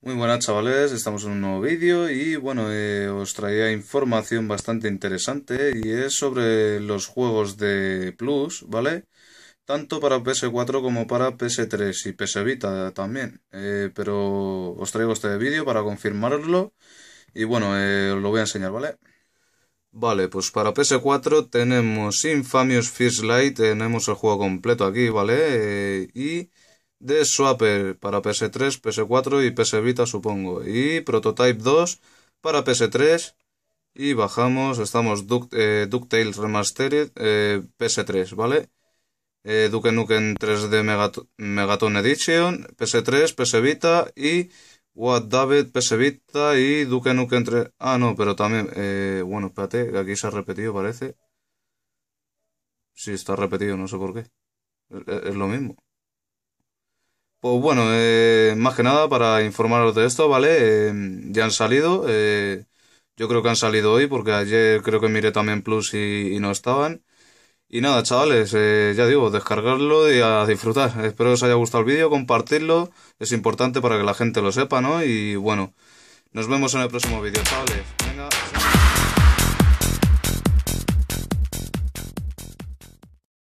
Muy buenas chavales, estamos en un nuevo vídeo y bueno, eh, os traía información bastante interesante y es sobre los juegos de Plus, ¿vale? Tanto para PS4 como para PS3 y PS Vita también, eh, pero os traigo este vídeo para confirmarlo y bueno, eh, os lo voy a enseñar, ¿vale? Vale, pues para PS4 tenemos Infamous First Light, tenemos el juego completo aquí, ¿vale? y de Swapper para PS3, PS4 y PS Vita, supongo. Y Prototype 2 para PS3. Y bajamos, estamos DuckTales eh, Remastered eh, PS3, ¿vale? Eh, Duke Nukem 3D Megaton Edition, PS3, PS Vita y What David PS Vita y Duke Nukem 3... Ah, no, pero también... Eh, bueno, espérate, aquí se ha repetido, parece. Sí, está repetido, no sé por qué. es lo mismo. Pues bueno, eh, más que nada para informaros de esto, ¿vale? Eh, ya han salido, eh, yo creo que han salido hoy porque ayer creo que miré también Plus y, no estaban. Y nada, chavales, ya digo, descargarlo y a disfrutar. Espero que os haya gustado el vídeo, compartirlo, es importante para que la gente lo sepa, ¿no? Y bueno, nos vemos en el próximo vídeo, chavales. Venga.